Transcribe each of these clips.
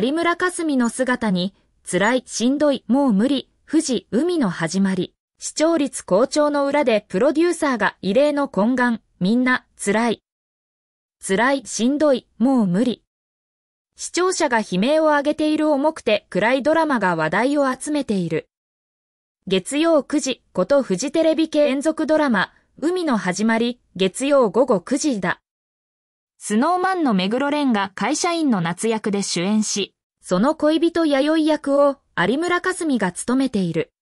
有村架純の姿に、辛い、しんどい、もう無理、富士、海の始まり。視聴率好調の裏でプロデューサーが異例の懇願、みんな、辛い。辛い、しんどい、もう無理。視聴者が悲鳴を上げている重くて暗いドラマが話題を集めている。月曜9時ことフジテレビ系連続ドラマ、海の始まり、月曜午後9時だ。スノーマンの目黒蓮が会社員の夏役で主演し、その恋人弥生役を有村架純が務めている。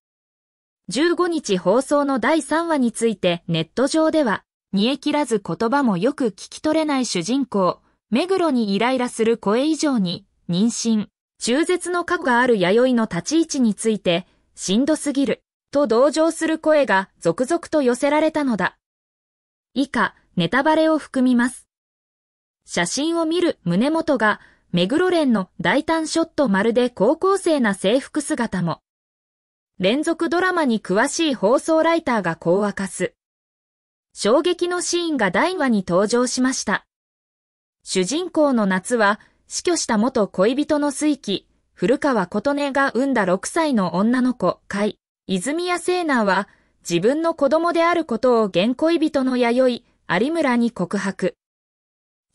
15日放送の第3話についてネット上では、煮え切らず言葉もよく聞き取れない主人公、目黒にイライラする声以上に、妊娠、中絶の過去がある弥生の立ち位置について、しんどすぎる、と同情する声が続々と寄せられたのだ。以下、ネタバレを含みます。写真を見る胸元が、目黒連の大胆ショットまるで高校生な制服姿も。連続ドラマに詳しい放送ライターがこう明かす。衝撃のシーンが第話に登場しました。主人公の夏は、死去した元恋人の水木、古川琴音が産んだ6歳の女の子、海、泉谷聖奈は、自分の子供であることを現恋人の弥生、有村に告白。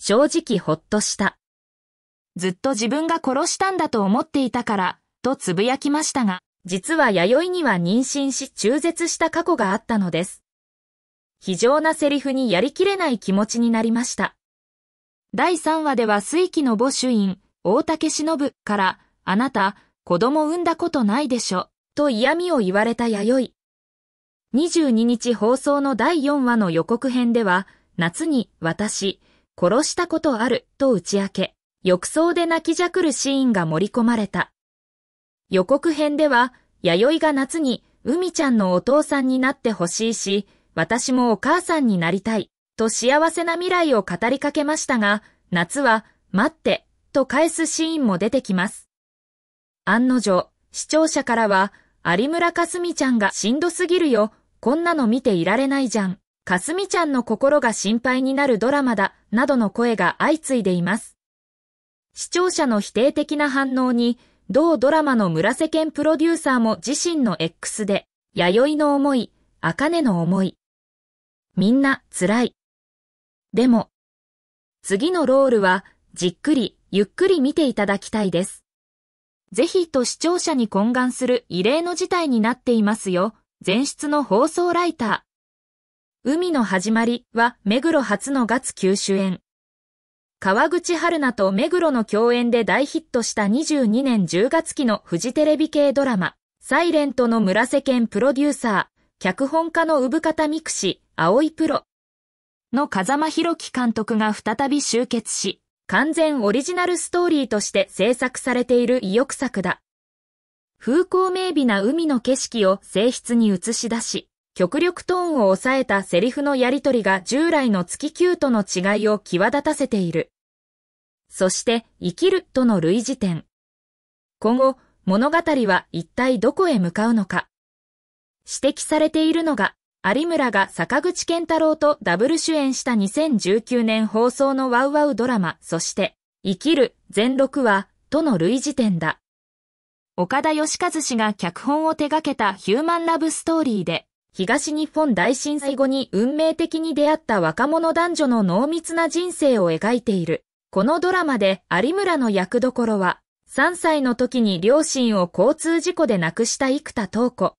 正直ほっとした。ずっと自分が殺したんだと思っていたから、とつぶやきましたが、実は弥生には妊娠し中絶した過去があったのです。非常なセリフにやりきれない気持ちになりました。第3話では水気の母主員、大竹忍から、あなた、子供産んだことないでしょ、と嫌味を言われた弥生。22日放送の第4話の予告編では、夏に、私、殺したことあると打ち明け、浴槽で泣きじゃくるシーンが盛り込まれた。予告編では、弥生が夏に、海ちゃんのお父さんになってほしいし、私もお母さんになりたい、と幸せな未来を語りかけましたが、夏は、待って、と返すシーンも出てきます。案の定、視聴者からは、有村かすみちゃんがしんどすぎるよ、こんなの見ていられないじゃん、かすみちゃんの心が心配になるドラマだ、などの声が相次いでいます。視聴者の否定的な反応に、同ドラマの村瀬健プロデューサーも自身の X で、弥生の思い、茜の思い。みんな辛い。でも、次のロールは、じっくり、ゆっくり見ていただきたいです。ぜひと視聴者に懇願する異例の事態になっていますよ。前出の放送ライター。海の始まりは目黒初の月九主演。川口春奈と目黒の共演で大ヒットした22年10月期のフジテレビ系ドラマ、サイレントの村瀬健プロデューサー、脚本家の産方ミクシ、葵プロの風間博樹監督が再び集結し、完全オリジナルストーリーとして制作されている意欲作だ。風光明媚な海の景色を性質に映し出し、極力トーンを抑えたセリフのやりとりが従来の月9との違いを際立たせている。そして、生きるとの類似点。今後、物語は一体どこへ向かうのか。指摘されているのが、有村が坂口健太郎とダブル主演した2019年放送のワウワウドラマ、そして、生きる、全録は、との類似点だ。岡田義和氏が脚本を手掛けたヒューマンラブストーリーで、東日本大震災後に運命的に出会った若者男女の濃密な人生を描いている。このドラマで有村の役どころは、3歳の時に両親を交通事故で亡くした生田東子。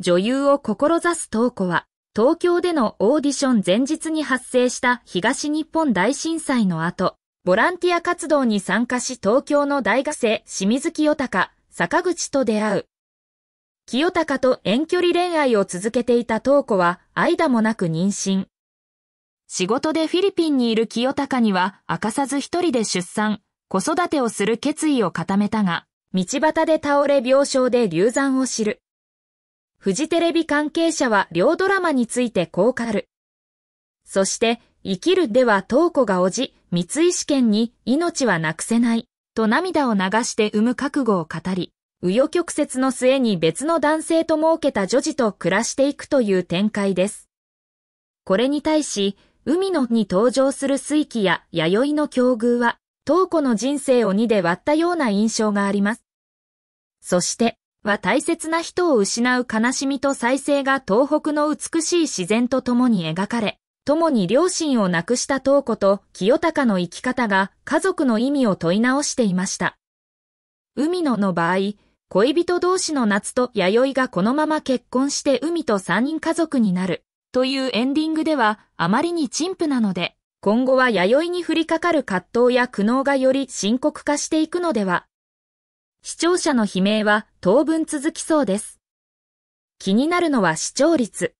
女優を志す東子は、東京でのオーディション前日に発生した東日本大震災の後、ボランティア活動に参加し東京の大学生清水清隆、坂口と出会う。清高と遠距離恋愛を続けていた東子は間もなく妊娠。仕事でフィリピンにいる清高には明かさず一人で出産、子育てをする決意を固めたが、道端で倒れ病床で流産を知る。フジテレビ関係者は両ドラマについてこう語る。そして、生きるでは東子がおじ、三井試験に命はなくせない、と涙を流して産む覚悟を語り、紆余曲折の末に別の男性と設けた女児と暮らしていくという展開です。これに対し、海野に登場する水気や弥生の境遇は、東子の人生を2で割ったような印象があります。そして、は大切な人を失う悲しみと再生が東北の美しい自然と共に描かれ、共に両親を亡くした東子と清高の生き方が家族の意味を問い直していました。海野の場合、恋人同士の夏と弥生がこのまま結婚して海と三人家族になるというエンディングではあまりに陳腐なので、今後は弥生に降りかかる葛藤や苦悩がより深刻化していくのでは。視聴者の悲鳴は当分続きそうです。気になるのは視聴率。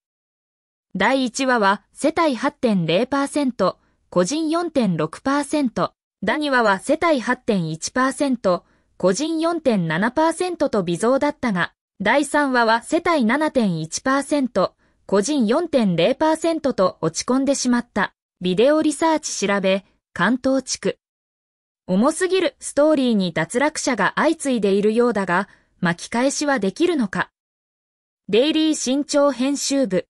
第1話は世帯8.0%、個人4.6%、第2話は世帯8.1%、個人4.7%と微増だったが、第3話は世帯7.1%、個人4.0%と落ち込んでしまった。ビデオリサーチ調べ、関東地区。重すぎるストーリーに脱落者が相次いでいるようだが、巻き返しはできるのか。デイリー新潮編集部。